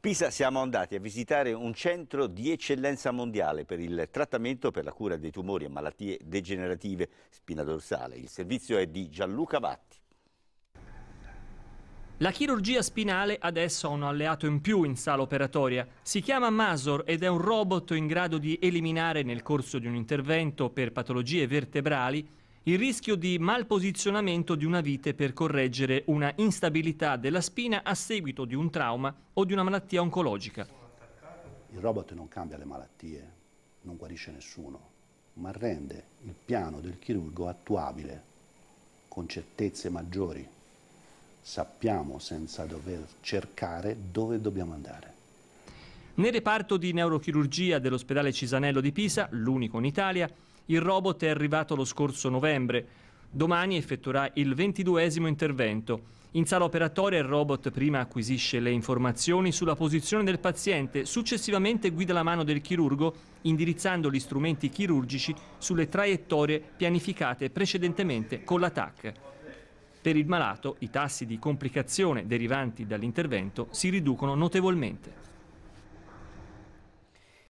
Pisa siamo andati a visitare un centro di eccellenza mondiale per il trattamento per la cura dei tumori e malattie degenerative spina dorsale. Il servizio è di Gianluca Vatti. La chirurgia spinale adesso ha un alleato in più in sala operatoria. Si chiama Masor ed è un robot in grado di eliminare nel corso di un intervento per patologie vertebrali il rischio di malposizionamento di una vite per correggere una instabilità della spina a seguito di un trauma o di una malattia oncologica. Il robot non cambia le malattie, non guarisce nessuno, ma rende il piano del chirurgo attuabile, con certezze maggiori. Sappiamo senza dover cercare dove dobbiamo andare. Nel reparto di neurochirurgia dell'ospedale Cisanello di Pisa, l'unico in Italia, il robot è arrivato lo scorso novembre. Domani effettuerà il ventiduesimo intervento. In sala operatoria il robot prima acquisisce le informazioni sulla posizione del paziente, successivamente guida la mano del chirurgo indirizzando gli strumenti chirurgici sulle traiettorie pianificate precedentemente con l'attacco. Per il malato i tassi di complicazione derivanti dall'intervento si riducono notevolmente.